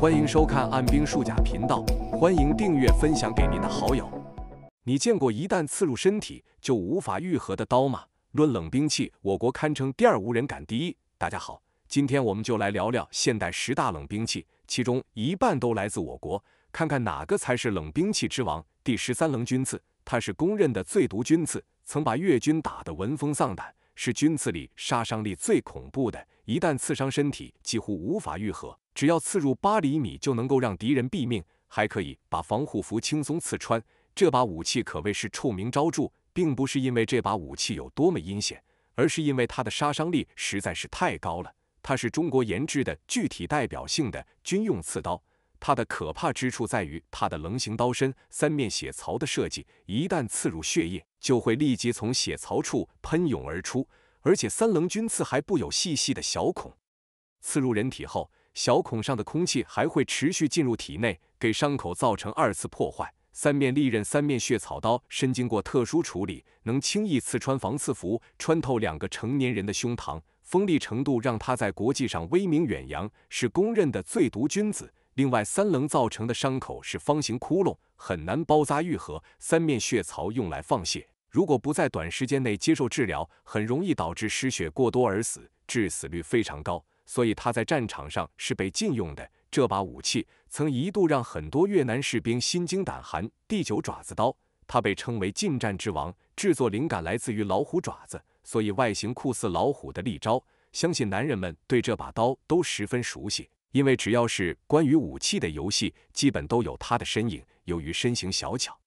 欢迎收看暗兵术甲频道，欢迎订阅，分享给您的好友。你见过一旦刺入身体就无法愈合的刀吗？论冷兵器，我国堪称第二无人敢第一。大家好，今天我们就来聊聊现代十大冷兵器，其中一半都来自我国，看看哪个才是冷兵器之王。第十三棱军刺，它是公认的最毒军刺，曾把越军打得闻风丧胆，是军刺里杀伤力最恐怖的，一旦刺伤身体，几乎无法愈合。只要刺入八厘米，就能够让敌人毙命，还可以把防护服轻松刺穿。这把武器可谓是臭名昭著，并不是因为这把武器有多么阴险，而是因为它的杀伤力实在是太高了。它是中国研制的具体代表性的军用刺刀。它的可怕之处在于它的棱形刀身、三面血槽的设计，一旦刺入血液，就会立即从血槽处喷涌而出，而且三棱军刺还布有细细的小孔，刺入人体后。小孔上的空气还会持续进入体内，给伤口造成二次破坏。三面利刃、三面血槽刀身经过特殊处理，能轻易刺穿防刺服，穿透两个成年人的胸膛，锋利程度让它在国际上威名远扬，是公认的最毒君子。另外，三棱造成的伤口是方形窟窿，很难包扎愈合。三面血槽用来放血，如果不在短时间内接受治疗，很容易导致失血过多而死，致死率非常高。所以他在战场上是被禁用的。这把武器曾一度让很多越南士兵心惊胆寒。第九爪子刀，它被称为近战之王，制作灵感来自于老虎爪子，所以外形酷似老虎的利爪。相信男人们对这把刀都十分熟悉，因为只要是关于武器的游戏，基本都有它的身影。由于身形小巧。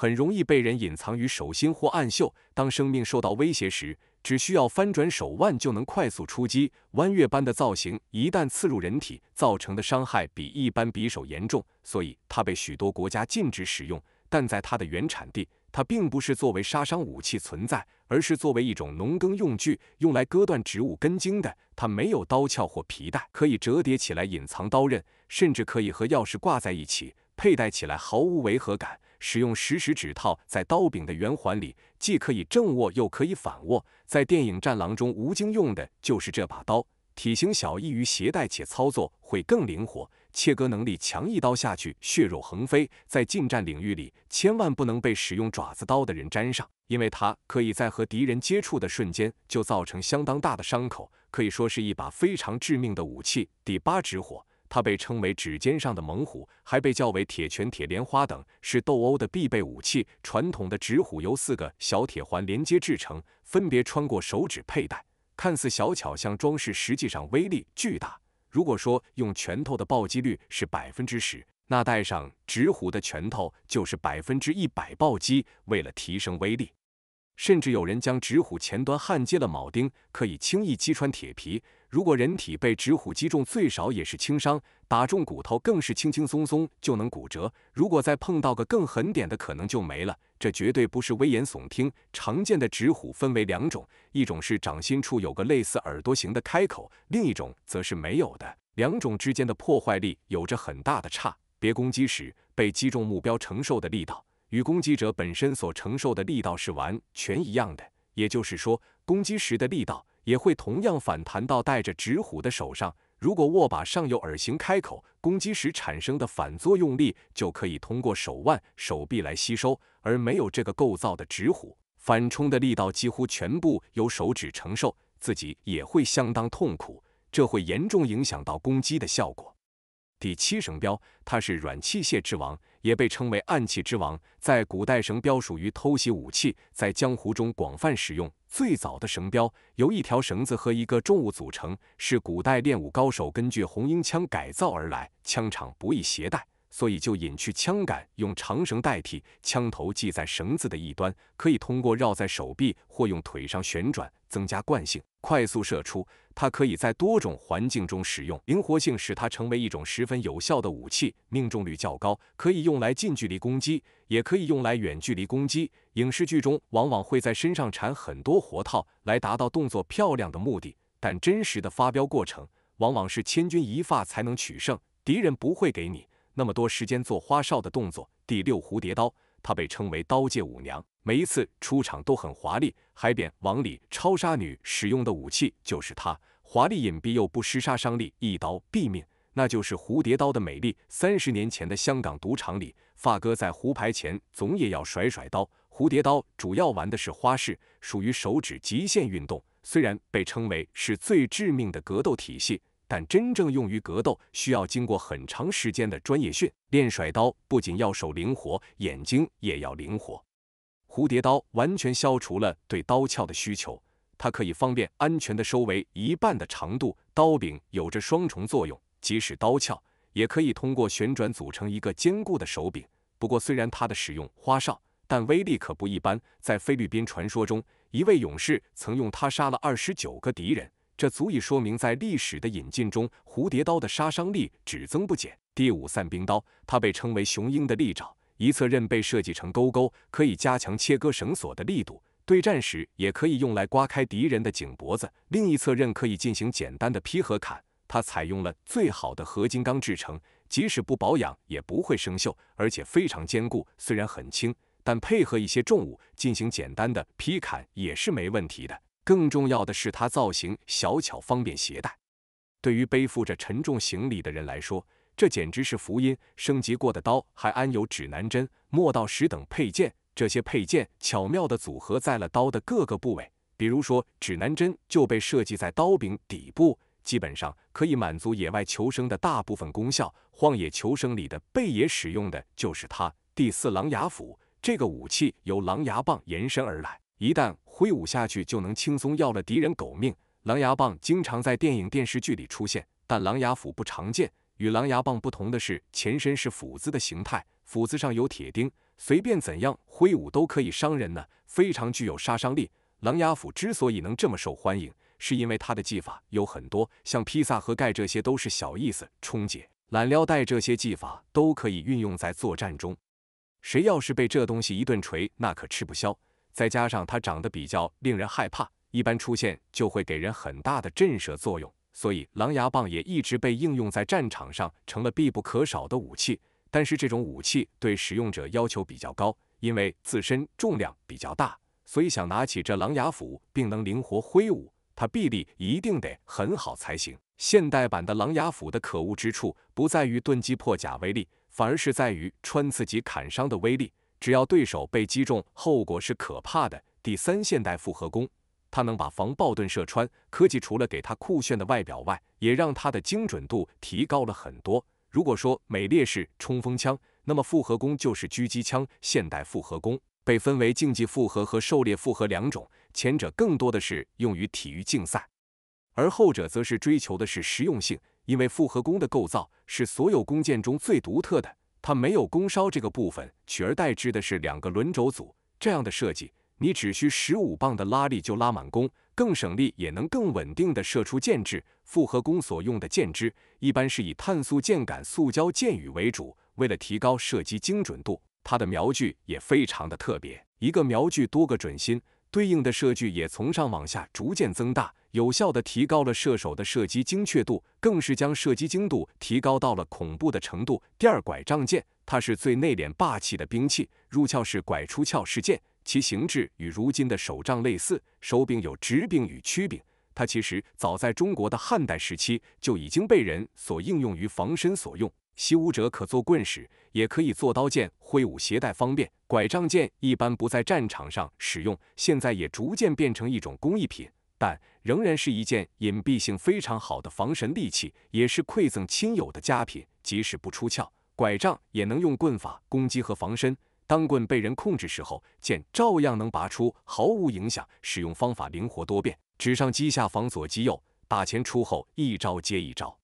很容易被人隐藏于手心或暗袖。当生命受到威胁时，只需要翻转手腕就能快速出击。弯月般的造型一旦刺入人体，造成的伤害比一般匕首严重，所以它被许多国家禁止使用。但在它的原产地，它并不是作为杀伤武器存在，而是作为一种农耕用具，用来割断植物根茎的。它没有刀鞘或皮带，可以折叠起来隐藏刀刃，甚至可以和钥匙挂在一起。佩戴起来毫无违和感，使用食指指套在刀柄的圆环里，既可以正握又可以反握。在电影《战狼》中，吴京用的就是这把刀。体型小，易于携带，且操作会更灵活，切割能力强，一刀下去血肉横飞。在近战领域里，千万不能被使用爪子刀的人沾上，因为它可以在和敌人接触的瞬间就造成相当大的伤口，可以说是一把非常致命的武器。第八，指火。它被称为指尖上的猛虎，还被叫为铁拳、铁莲花等，是斗殴的必备武器。传统的指虎由四个小铁环连接制成，分别穿过手指佩戴，看似小巧像装饰，实际上威力巨大。如果说用拳头的暴击率是百分之十，那戴上指虎的拳头就是百分之一百暴击。为了提升威力。甚至有人将指虎前端焊接了铆钉，可以轻易击穿铁皮。如果人体被指虎击中，最少也是轻伤；打中骨头更是轻轻松松就能骨折。如果再碰到个更狠点的，可能就没了。这绝对不是危言耸听。常见的指虎分为两种，一种是掌心处有个类似耳朵形的开口，另一种则是没有的。两种之间的破坏力有着很大的差别。攻击时，被击中目标承受的力道。与攻击者本身所承受的力道是完全一样的，也就是说，攻击时的力道也会同样反弹到带着指虎的手上。如果握把上有耳形开口，攻击时产生的反作用力就可以通过手腕、手臂来吸收，而没有这个构造的指虎，反冲的力道几乎全部由手指承受，自己也会相当痛苦，这会严重影响到攻击的效果。第七绳镖，它是软器械之王，也被称为暗器之王。在古代，绳镖属于偷袭武器，在江湖中广泛使用。最早的绳镖由一条绳子和一个重物组成，是古代练武高手根据红缨枪改造而来。枪场不易携带，所以就隐去枪杆，用长绳代替，枪头系在绳子的一端，可以通过绕在手臂或用腿上旋转。增加惯性，快速射出，它可以在多种环境中使用，灵活性使它成为一种十分有效的武器，命中率较高，可以用来近距离攻击，也可以用来远距离攻击。影视剧中往往会在身上缠很多活套来达到动作漂亮的目的，但真实的发飙过程往往是千钧一发才能取胜，敌人不会给你那么多时间做花哨的动作。第六，蝴蝶刀。她被称为刀界舞娘，每一次出场都很华丽。海扁王里超杀女使用的武器就是它，华丽隐蔽又不失杀伤力，一刀毙命，那就是蝴蝶刀的美丽。三十年前的香港赌场里，发哥在胡牌前总也要甩甩刀。蝴蝶刀主要玩的是花式，属于手指极限运动。虽然被称为是最致命的格斗体系。但真正用于格斗，需要经过很长时间的专业训练。甩刀不仅要手灵活，眼睛也要灵活。蝴蝶刀完全消除了对刀鞘的需求，它可以方便安全的收为一半的长度。刀柄有着双重作用，即使刀鞘也可以通过旋转组成一个坚固的手柄。不过，虽然它的使用花哨，但威力可不一般。在菲律宾传说中，一位勇士曾用它杀了二十九个敌人。这足以说明，在历史的引进中，蝴蝶刀的杀伤力只增不减。第五散兵刀，它被称为雄鹰的利爪，一侧刃被设计成钩钩，可以加强切割绳索的力度；对战时也可以用来刮开敌人的颈脖子。另一侧刃可以进行简单的劈和砍。它采用了最好的合金钢制成，即使不保养也不会生锈，而且非常坚固。虽然很轻，但配合一些重物进行简单的劈砍也是没问题的。更重要的是，它造型小巧，方便携带。对于背负着沉重行李的人来说，这简直是福音。升级过的刀还安有指南针、磨刀石等配件，这些配件巧妙的组合在了刀的各个部位，比如说指南针就被设计在刀柄底部，基本上可以满足野外求生的大部分功效。荒野求生里的贝爷使用的就是它。第四，狼牙斧，这个武器由狼牙棒延伸而来。一旦挥舞下去，就能轻松要了敌人狗命。狼牙棒经常在电影、电视剧里出现，但狼牙斧不常见。与狼牙棒不同的是，前身是斧子的形态，斧子上有铁钉，随便怎样挥舞都可以伤人呢，非常具有杀伤力。狼牙斧之所以能这么受欢迎，是因为它的技法有很多，像披萨和盖这些都是小意思，冲、解、懒撩、带这些技法都可以运用在作战中。谁要是被这东西一顿锤，那可吃不消。再加上它长得比较令人害怕，一般出现就会给人很大的震慑作用，所以狼牙棒也一直被应用在战场上，成了必不可少的武器。但是这种武器对使用者要求比较高，因为自身重量比较大，所以想拿起这狼牙斧并能灵活挥舞，它臂力一定得很好才行。现代版的狼牙斧的可恶之处不在于钝击破甲威力，反而是在于穿刺及砍伤的威力。只要对手被击中，后果是可怕的。第三，现代复合弓，它能把防爆盾射穿。科技除了给它酷炫的外表外，也让它的精准度提高了很多。如果说美式冲锋枪，那么复合弓就是狙击枪。现代复合弓被分为竞技复合和狩猎复合两种，前者更多的是用于体育竞赛，而后者则是追求的是实用性。因为复合弓的构造是所有弓箭中最独特的。它没有弓稍这个部分，取而代之的是两个轮轴组，这样的设计，你只需十五磅的拉力就拉满弓，更省力也能更稳定的射出箭支。复合弓所用的箭支一般是以碳素箭杆、塑胶箭羽为主，为了提高射击精准度，它的瞄具也非常的特别，一个瞄具多个准心。对应的射距也从上往下逐渐增大，有效的提高了射手的射击精确度，更是将射击精度提高到了恐怖的程度。第二拐杖剑，它是最内敛霸气的兵器，入鞘式拐，出鞘式剑，其形制与如今的手杖类似，手柄有直柄与曲柄。它其实早在中国的汉代时期就已经被人所应用于防身所用。习武者可做棍使，也可以做刀剑挥舞，携带方便。拐杖剑一般不在战场上使用，现在也逐渐变成一种工艺品，但仍然是一件隐蔽性非常好的防身利器，也是馈赠亲友的佳品。即使不出鞘，拐杖也能用棍法攻击和防身。当棍被人控制时候，剑照样能拔出，毫无影响。使用方法灵活多变，指上击下，防左击右，打前出后，一招接一招，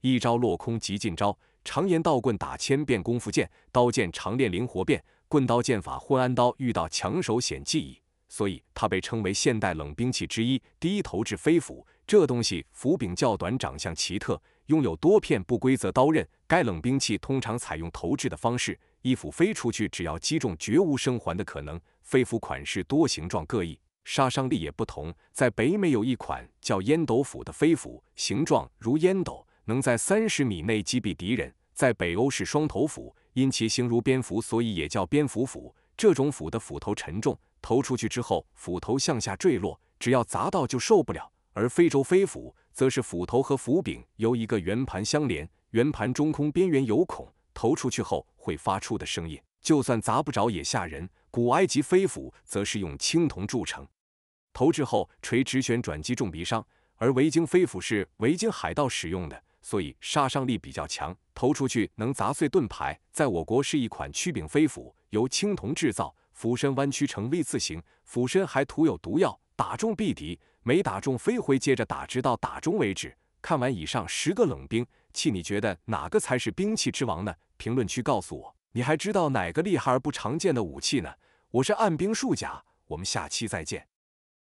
一招落空即进招。常言道：“棍打千变，功夫剑；刀剑常练，灵活变。棍刀剑法混安刀，遇到强手显技艺。”所以它被称为现代冷兵器之一。第一投掷飞斧，这东西斧柄较短，长相奇特，拥有多片不规则刀刃。该冷兵器通常采用投掷的方式，一斧飞出去，只要击中，绝无生还的可能。飞斧款式多，形状各异，杀伤力也不同。在北美有一款叫烟斗斧的飞斧，形状如烟斗。能在三十米内击毙敌人，在北欧是双头斧，因其形如蝙蝠，所以也叫蝙蝠斧。这种斧的斧头沉重，投出去之后斧头向下坠落，只要砸到就受不了。而非洲飞斧则是斧头和斧柄由一个圆盘相连，圆盘中空，边缘有孔，投出去后会发出的声音，就算砸不着也吓人。古埃及飞斧则是用青铜铸成，投掷后垂直旋转击中鼻伤。而维京飞斧是维京海盗使用的。所以杀伤力比较强，投出去能砸碎盾牌。在我国是一款曲柄飞斧，由青铜制造，斧身弯曲成 V 字形，斧身还涂有毒药，打中必敌，没打中飞回，接着打直到打中为止。看完以上十个冷兵器，你觉得哪个才是兵器之王呢？评论区告诉我。你还知道哪个厉害而不常见的武器呢？我是按兵术甲，我们下期再见。